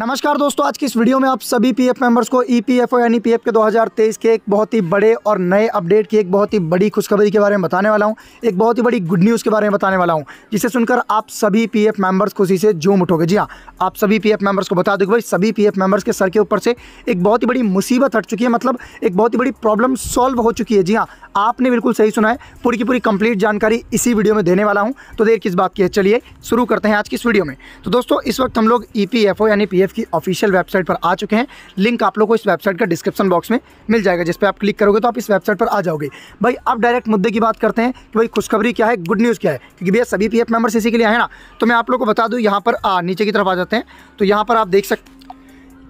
नमस्कार दोस्तों आज की इस वीडियो में आप सभी पीएफ मेंबर्स को ईपीएफओ e यानी पीएफ के 2023 के एक बहुत ही बड़े और नए अपडेट की एक बहुत ही बड़ी खुशखबरी के बारे में बताने वाला हूं एक बहुत ही बड़ी गुड न्यूज़ के बारे में बताने वाला हूं जिसे सुनकर आप सभी पीएफ मेंबर्स खुशी से झूम उठोगे जी हाँ आप सभी पी मेंबर्स को बता दो भाई सभी पी मेंबर्स के सर के ऊपर से एक बहुत ही बड़ी मुसीबत हट चुकी है मतलब एक बहुत ही बड़ी प्रॉब्लम सॉल्व हो चुकी है जी हाँ आपने बिल्कुल सही सुना है पूरी की पूरी कंप्लीट जानकारी इसी वीडियो में देने वाला हूँ तो देर किस बात की है चलिए शुरू करते हैं आज की इस वीडियो में तो दोस्तों इस वक्त हम लोग ई e यानी पी पीडीएफ की ऑफिशियल वेबसाइट पर आ चुके हैं लिंक आप लोग को इस वेबसाइट का डिस्क्रिप्शन बॉक्स में मिल जाएगा जिस पर आप क्लिक करोगे तो आप इस वेबसाइट पर आ जाओगे भाई अब डायरेक्ट मुद्दे की बात करते हैं कि भाई खुशखबरी क्या है गुड न्यूज़ क्या है क्योंकि भैया सभी पी एफ इसी के लिए है ना तो मैं आप लोग को बता दूँ यहाँ पर आ, नीचे की तरफ आ जाते हैं तो यहाँ पर आप देख सकते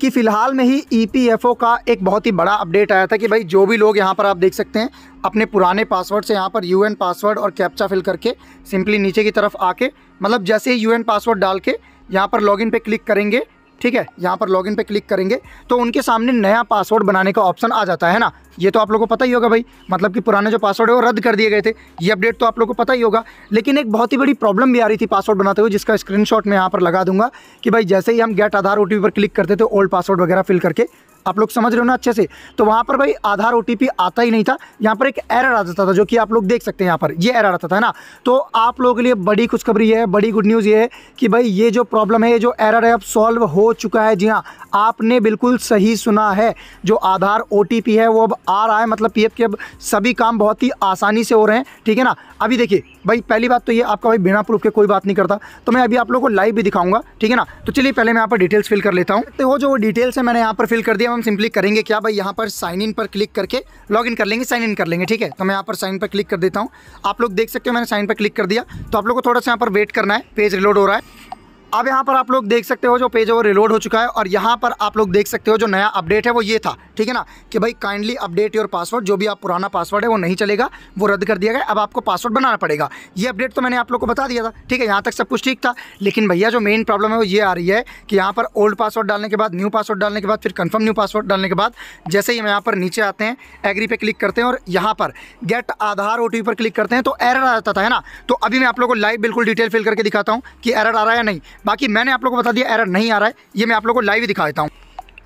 कि फ़िलहाल में ही ई e का एक बहुत ही बड़ा अपडेट आया था कि भाई जो भी लोग यहाँ पर आप देख सकते हैं अपने पुराने पासवर्ड से यहाँ पर यू पासवर्ड और कैप्चा फिल करके सिंपली नीचे की तरफ आके मतलब जैसे ही यू पासवर्ड डाल के यहाँ पर लॉगिन पे क्लिक करेंगे ठीक है यहाँ पर लॉगिन पे क्लिक करेंगे तो उनके सामने नया पासवर्ड बनाने का ऑप्शन आ जाता है ना ये तो आप लोगों को पता ही होगा भाई मतलब कि पुराने जो पासवर्ड है वो रद्द कर दिए गए थे ये अपडेट तो आप लोगों को पता ही होगा लेकिन एक बहुत ही बड़ी प्रॉब्लम भी आ रही थी पासवर्ड बनाते हुए जिसका स्क्रीनशॉट मैं यहाँ पर लगा दूंगा कि भाई जैसे ही हम गेट आधार ओ पर क्लिक करते थे ओल्ड पासवर्ड वगैरह फिल करके आप लोग समझ रहे हो ना अच्छे से तो वहाँ पर भाई आधार ओ आता ही नहीं था यहाँ पर एक एरर आ जाता था जो कि आप लोग देख सकते हैं यहाँ पर ये एरर आता था ना तो आप लोगों के लिए बड़ी खुशखबरी ये है बड़ी गुड न्यूज़ ये है कि भाई ये जो प्रॉब्लम है ये जो एरर है अब सॉल्व हो चुका है जी हाँ आपने बिल्कुल सही सुना है जो आधार ओ है वो अब आ रहा है मतलब पी के अब सभी काम बहुत ही आसानी से हो रहे हैं ठीक है ना अभी देखिए भाई पहली बात तो ये आपका भाई बिना प्रूफ के कोई बात नहीं करता तो मैं अभी आप लोगों को लाइव भी दिखाऊंगा ठीक है ना तो चलिए पहले मैं यहाँ पर डिटेल्स फिल कर लेता हूँ तो वो जो डिटेल्स है मैंने यहाँ पर फिल कर दिया हम सिंपली करेंगे क्या भाई यहाँ पर साइन इन पर क्लिक करके लॉग इन कर लेंगे साइन इन कर लेंगे ठीक है तो मैं यहाँ पर साइन पर क्लिक कर देता हूँ आप लोग देख सकते हो मैंने साइन पर क्लिक कर दिया तो आप लोग को थोड़ा सा यहाँ पर वेट करना है पेज रिलोड हो रहा है अब यहाँ पर आप लोग देख सकते हो जो पेज है वो रिलोड हो चुका है और यहाँ पर आप लोग देख सकते हो जो नया अपडेट है वो ये था ठीक है ना कि भाई काइंडली अपडेट योर पासवर्ड जो भी आप पुराना पासवर्ड है वो नहीं चलेगा वो रद्द कर दिया गया अब आपको पासवर्ड बनाना पड़ेगा ये अपडेट तो मैंने आप लोग को बता दिया था ठीक है यहाँ तक सब कुछ ठीक था लेकिन भैया जो मेन प्रॉब्लम है वो ये आ रही है कि यहाँ पर ओल्ड पासवर्ड डालने के बाद न्यू पासवर्ड डालने के बाद फिर कन्फर्म न्यू पासवर्ड डालने के बाद जैसे ही हम यहाँ पर नीचे आते हैं एग्री पे क्लिक करते हैं और यहाँ पर गेट आधार ओ पर क्लिक करते हैं तो एरर आ जाता था है ना तो अभी मैं आप लोग को लाइव बिल्कुल डिटेल फिल करके दिखाता हूँ कि एरर आ रहा है या नहीं बाकी मैंने आप लोग को बता दिया एरर नहीं आ रहा है ये मैं आप लोग को लाइव ही दिखा देता हूँ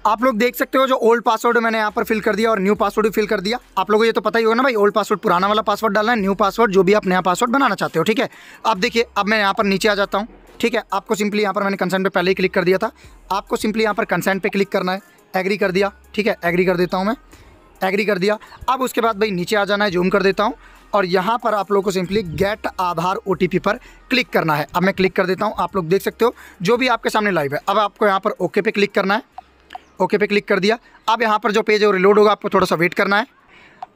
आप लोग देख सकते हो जो ओल्ड पासवर्ड मैंने यहाँ पर फिल कर दिया और न्यू पासवर्ड भी फिल कर दिया आप लोगों को ये तो पता ही होगा ना भाई ओल्ड पासवर्ड पुराना वाला पासवर्ड डालना है न्यू पासवर्ड जो भी आप नया पासवर्ड बनाना चाहते हो ठीक है अब देखिए अब मैं यहाँ पर नीचे आ जाता हूँ ठीक है आपको सिंपली यहाँ पर मैंने कंसेंट पर पहले ही क्लिक कर दिया था आपको सिंपली यहाँ पर कंसेंट पर क्लिक करना है एग्री कर दिया ठीक है एग्री कर देता हूँ मैं एग्री कर दिया अब उसके बाद भाई नीचे आ जाना है जूम कर देता हूँ और यहाँ पर आप लोग को सिंपली गेट आधार ओ पर क्लिक करना है अब मैं क्लिक कर देता हूँ आप लोग देख सकते हो जो भी आपके सामने लाइव है अब आपको यहाँ पर ओके पे क्लिक करना है ओके पे क्लिक कर दिया अब यहाँ पर जो पेज है वो रिलोड होगा आपको थोड़ा सा वेट करना है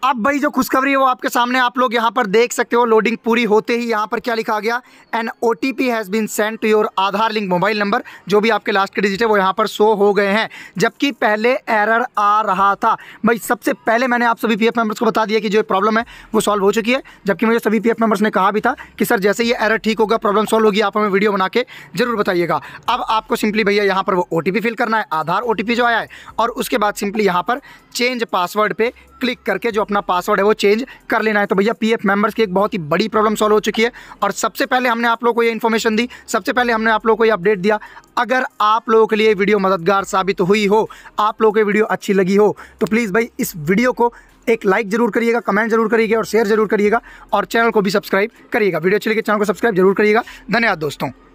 अब भाई जो खुशखबरी है वो आपके सामने आप लोग यहाँ पर देख सकते हो लोडिंग पूरी होते ही यहाँ पर क्या लिखा गया an O T P has been send to your Aadhaar link mobile number जो भी आपके लास्ट के डिजिट है वो यहाँ पर शो हो गए हैं जबकि पहले एरर आ रहा था भाई सबसे पहले मैंने आप सभी पी एफ मेम्बर्स को बता दिया कि जो प्रॉब्लम है वो सॉल्व हो चुकी है जबकि मुझे सभी पी एफ मेम्बर्स ने कहा भी था कि सर जैसे ये एरर ठीक होगा प्रॉब्लम सॉल्व होगी आप हमें वीडियो बना के जरूर बताइएगा अब आपको सिंपली भैया यहाँ पर वो ओ टी पी फिल करना है आधार ओ टी पी जो आया है और उसके बाद सिंपली यहाँ पर चेंज पासवर्ड पर क्लिक करके जो अपना पासवर्ड है वो चेंज कर लेना है तो भैया पी मेंबर्स की एक बहुत ही बड़ी प्रॉब्लम सॉल्व हो चुकी है और सबसे पहले हमने आप लोग को ये इन्फॉर्मेशन दी सबसे पहले हमने आप लोग को ये अपडेट दिया अगर आप लोगों के लिए वीडियो मददगार साबित हुई हो आप लोगों की वीडियो अच्छी लगी हो तो प्लीज़ भाई इस वीडियो को एक लाइक जरूर करिएगा कमेंट जरूर करिएगा और शेयर जरूर करिएगा और चैनल को भी सब्सक्राइब करिएगा वीडियो अच्छी लगी चैनल तो को सब्सक्राइब जरूर करिएगा धन्यवाद दोस्तों